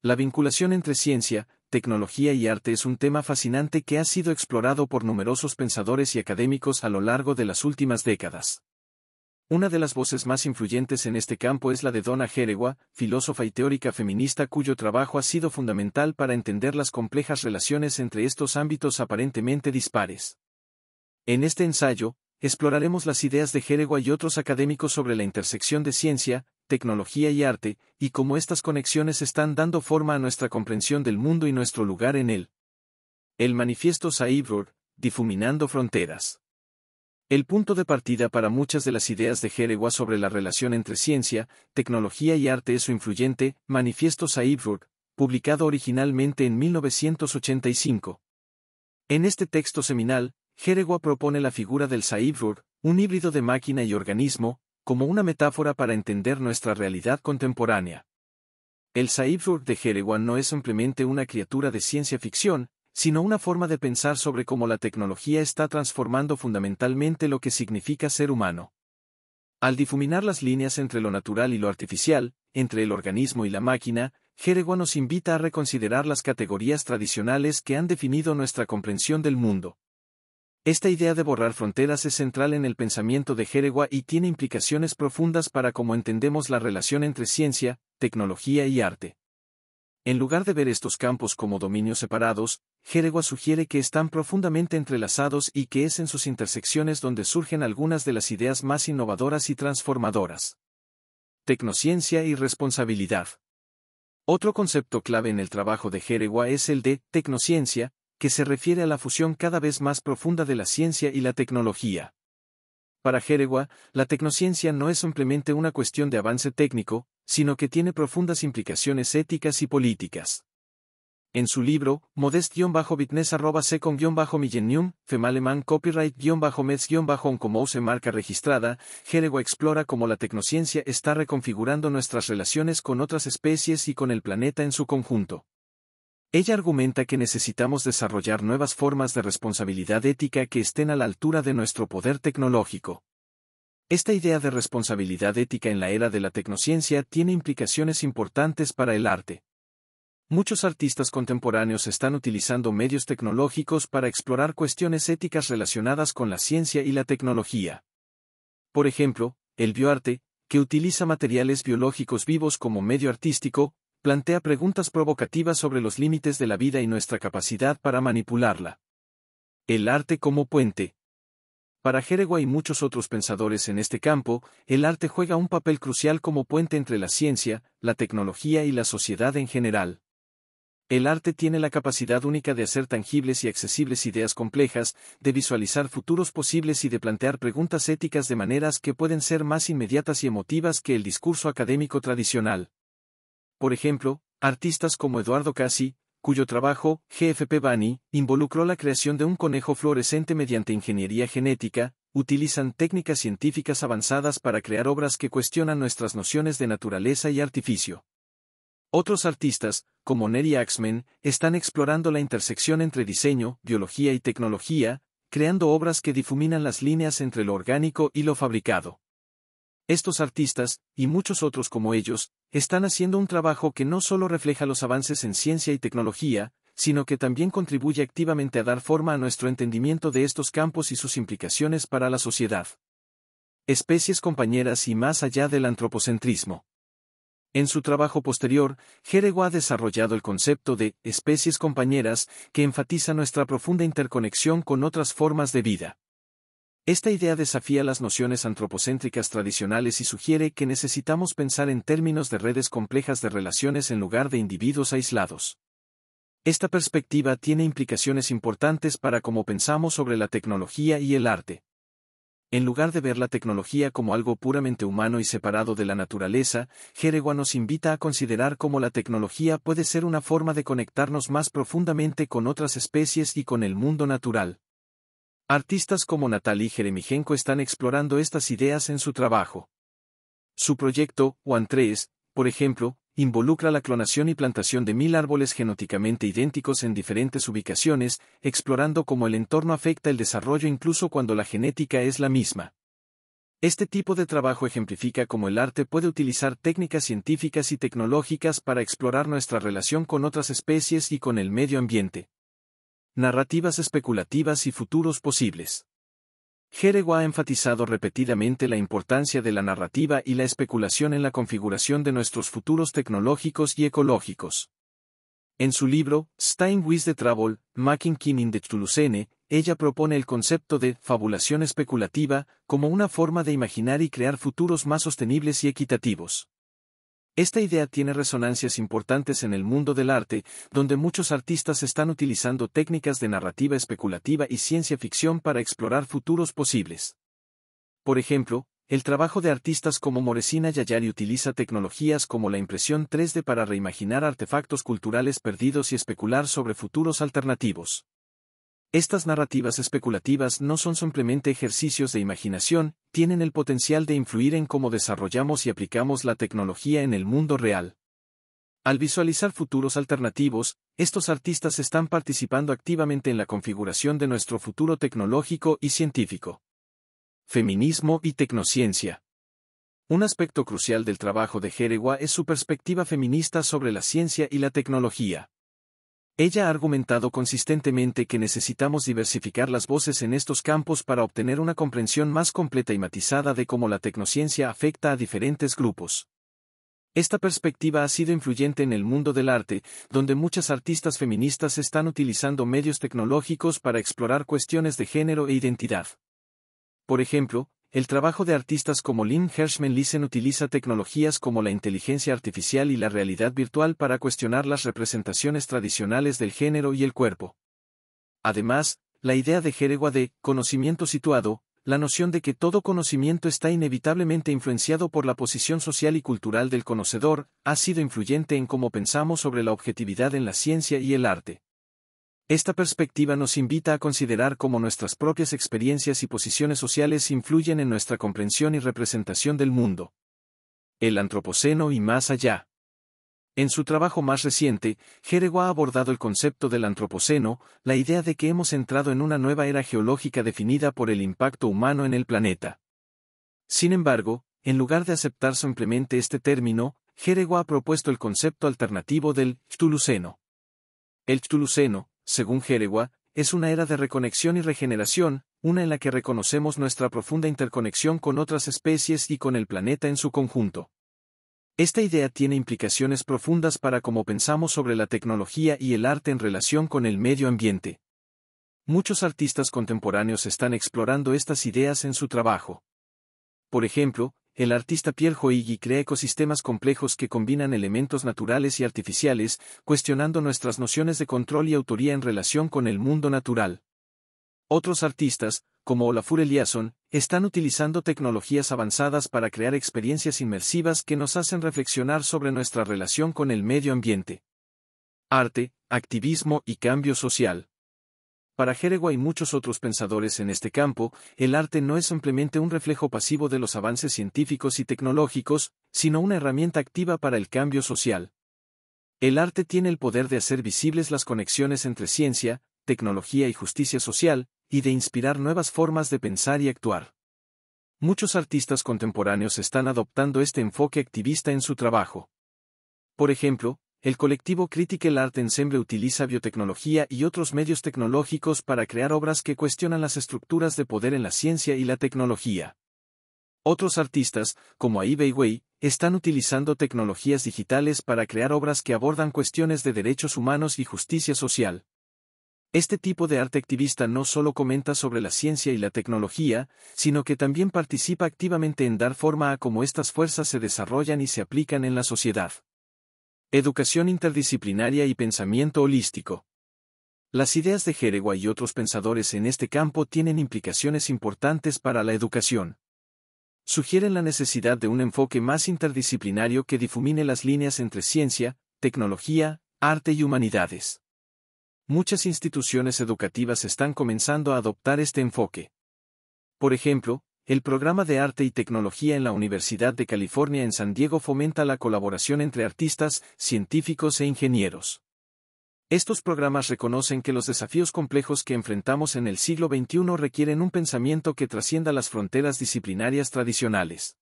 La vinculación entre ciencia, tecnología y arte es un tema fascinante que ha sido explorado por numerosos pensadores y académicos a lo largo de las últimas décadas. Una de las voces más influyentes en este campo es la de Donna Jerewa, filósofa y teórica feminista cuyo trabajo ha sido fundamental para entender las complejas relaciones entre estos ámbitos aparentemente dispares. En este ensayo, exploraremos las ideas de Jeregua y otros académicos sobre la intersección de ciencia, tecnología y arte, y cómo estas conexiones están dando forma a nuestra comprensión del mundo y nuestro lugar en él. El manifiesto Saibur, Difuminando Fronteras. El punto de partida para muchas de las ideas de Jeregua sobre la relación entre ciencia, tecnología y arte es su influyente Manifiesto Saibur, publicado originalmente en 1985. En este texto seminal, Jerewa propone la figura del Saibur, un híbrido de máquina y organismo, como una metáfora para entender nuestra realidad contemporánea. El Saibur de Jerewa no es simplemente una criatura de ciencia ficción, sino una forma de pensar sobre cómo la tecnología está transformando fundamentalmente lo que significa ser humano. Al difuminar las líneas entre lo natural y lo artificial, entre el organismo y la máquina, Jerewa nos invita a reconsiderar las categorías tradicionales que han definido nuestra comprensión del mundo. Esta idea de borrar fronteras es central en el pensamiento de Jeregua y tiene implicaciones profundas para cómo entendemos la relación entre ciencia, tecnología y arte. En lugar de ver estos campos como dominios separados, Jeregua sugiere que están profundamente entrelazados y que es en sus intersecciones donde surgen algunas de las ideas más innovadoras y transformadoras. Tecnociencia y responsabilidad. Otro concepto clave en el trabajo de Jeregua es el de tecnociencia, que se refiere a la fusión cada vez más profunda de la ciencia y la tecnología. Para Jerewa, la tecnociencia no es simplemente una cuestión de avance técnico, sino que tiene profundas implicaciones éticas y políticas. En su libro, modest-bitnes arroba second-millenium, femaleman copyright meds oncomouse marca registrada, Jeregua explora cómo la tecnociencia está reconfigurando nuestras relaciones con otras especies y con el planeta en su conjunto. Ella argumenta que necesitamos desarrollar nuevas formas de responsabilidad ética que estén a la altura de nuestro poder tecnológico. Esta idea de responsabilidad ética en la era de la tecnociencia tiene implicaciones importantes para el arte. Muchos artistas contemporáneos están utilizando medios tecnológicos para explorar cuestiones éticas relacionadas con la ciencia y la tecnología. Por ejemplo, el bioarte, que utiliza materiales biológicos vivos como medio artístico, plantea preguntas provocativas sobre los límites de la vida y nuestra capacidad para manipularla. El arte como puente. Para Jeregua y muchos otros pensadores en este campo, el arte juega un papel crucial como puente entre la ciencia, la tecnología y la sociedad en general. El arte tiene la capacidad única de hacer tangibles y accesibles ideas complejas, de visualizar futuros posibles y de plantear preguntas éticas de maneras que pueden ser más inmediatas y emotivas que el discurso académico tradicional. Por ejemplo, artistas como Eduardo Casi, cuyo trabajo, GFP Bani, involucró la creación de un conejo fluorescente mediante ingeniería genética, utilizan técnicas científicas avanzadas para crear obras que cuestionan nuestras nociones de naturaleza y artificio. Otros artistas, como Neri Axman, están explorando la intersección entre diseño, biología y tecnología, creando obras que difuminan las líneas entre lo orgánico y lo fabricado. Estos artistas, y muchos otros como ellos, están haciendo un trabajo que no solo refleja los avances en ciencia y tecnología, sino que también contribuye activamente a dar forma a nuestro entendimiento de estos campos y sus implicaciones para la sociedad. Especies compañeras y más allá del antropocentrismo. En su trabajo posterior, Jerego ha desarrollado el concepto de especies compañeras que enfatiza nuestra profunda interconexión con otras formas de vida. Esta idea desafía las nociones antropocéntricas tradicionales y sugiere que necesitamos pensar en términos de redes complejas de relaciones en lugar de individuos aislados. Esta perspectiva tiene implicaciones importantes para cómo pensamos sobre la tecnología y el arte. En lugar de ver la tecnología como algo puramente humano y separado de la naturaleza, Jerewa nos invita a considerar cómo la tecnología puede ser una forma de conectarnos más profundamente con otras especies y con el mundo natural. Artistas como Natalie Jeremijenko están explorando estas ideas en su trabajo. Su proyecto, One 3, por ejemplo, involucra la clonación y plantación de mil árboles genóticamente idénticos en diferentes ubicaciones, explorando cómo el entorno afecta el desarrollo incluso cuando la genética es la misma. Este tipo de trabajo ejemplifica cómo el arte puede utilizar técnicas científicas y tecnológicas para explorar nuestra relación con otras especies y con el medio ambiente narrativas especulativas y futuros posibles. Jerego ha enfatizado repetidamente la importancia de la narrativa y la especulación en la configuración de nuestros futuros tecnológicos y ecológicos. En su libro, Stein de the Travel, Making Kin in the ella propone el concepto de fabulación especulativa como una forma de imaginar y crear futuros más sostenibles y equitativos. Esta idea tiene resonancias importantes en el mundo del arte, donde muchos artistas están utilizando técnicas de narrativa especulativa y ciencia ficción para explorar futuros posibles. Por ejemplo, el trabajo de artistas como Moresina Yayari utiliza tecnologías como la impresión 3D para reimaginar artefactos culturales perdidos y especular sobre futuros alternativos. Estas narrativas especulativas no son simplemente ejercicios de imaginación, tienen el potencial de influir en cómo desarrollamos y aplicamos la tecnología en el mundo real. Al visualizar futuros alternativos, estos artistas están participando activamente en la configuración de nuestro futuro tecnológico y científico. Feminismo y tecnociencia. Un aspecto crucial del trabajo de Jerewa es su perspectiva feminista sobre la ciencia y la tecnología. Ella ha argumentado consistentemente que necesitamos diversificar las voces en estos campos para obtener una comprensión más completa y matizada de cómo la tecnociencia afecta a diferentes grupos. Esta perspectiva ha sido influyente en el mundo del arte, donde muchas artistas feministas están utilizando medios tecnológicos para explorar cuestiones de género e identidad. Por ejemplo, el trabajo de artistas como Lynn Hershman Lissen utiliza tecnologías como la inteligencia artificial y la realidad virtual para cuestionar las representaciones tradicionales del género y el cuerpo. Además, la idea de jeregua de conocimiento situado, la noción de que todo conocimiento está inevitablemente influenciado por la posición social y cultural del conocedor, ha sido influyente en cómo pensamos sobre la objetividad en la ciencia y el arte. Esta perspectiva nos invita a considerar cómo nuestras propias experiencias y posiciones sociales influyen en nuestra comprensión y representación del mundo. El antropoceno y más allá. En su trabajo más reciente, Jerego ha abordado el concepto del antropoceno, la idea de que hemos entrado en una nueva era geológica definida por el impacto humano en el planeta. Sin embargo, en lugar de aceptar simplemente este término, Jerego ha propuesto el concepto alternativo del Tuluceno. El Tuluceno, según Jerewa, es una era de reconexión y regeneración, una en la que reconocemos nuestra profunda interconexión con otras especies y con el planeta en su conjunto. Esta idea tiene implicaciones profundas para cómo pensamos sobre la tecnología y el arte en relación con el medio ambiente. Muchos artistas contemporáneos están explorando estas ideas en su trabajo. Por ejemplo, el artista Pierre Joigui crea ecosistemas complejos que combinan elementos naturales y artificiales, cuestionando nuestras nociones de control y autoría en relación con el mundo natural. Otros artistas, como Olafur Eliasson, están utilizando tecnologías avanzadas para crear experiencias inmersivas que nos hacen reflexionar sobre nuestra relación con el medio ambiente. Arte, activismo y cambio social. Para Heregua y muchos otros pensadores en este campo, el arte no es simplemente un reflejo pasivo de los avances científicos y tecnológicos, sino una herramienta activa para el cambio social. El arte tiene el poder de hacer visibles las conexiones entre ciencia, tecnología y justicia social, y de inspirar nuevas formas de pensar y actuar. Muchos artistas contemporáneos están adoptando este enfoque activista en su trabajo. Por ejemplo, el colectivo Critical Art Ensemble utiliza biotecnología y otros medios tecnológicos para crear obras que cuestionan las estructuras de poder en la ciencia y la tecnología. Otros artistas, como Ai Weiwei, están utilizando tecnologías digitales para crear obras que abordan cuestiones de derechos humanos y justicia social. Este tipo de arte activista no solo comenta sobre la ciencia y la tecnología, sino que también participa activamente en dar forma a cómo estas fuerzas se desarrollan y se aplican en la sociedad. Educación interdisciplinaria y pensamiento holístico. Las ideas de Jeregua y otros pensadores en este campo tienen implicaciones importantes para la educación. Sugieren la necesidad de un enfoque más interdisciplinario que difumine las líneas entre ciencia, tecnología, arte y humanidades. Muchas instituciones educativas están comenzando a adoptar este enfoque. Por ejemplo, el programa de arte y tecnología en la Universidad de California en San Diego fomenta la colaboración entre artistas, científicos e ingenieros. Estos programas reconocen que los desafíos complejos que enfrentamos en el siglo XXI requieren un pensamiento que trascienda las fronteras disciplinarias tradicionales.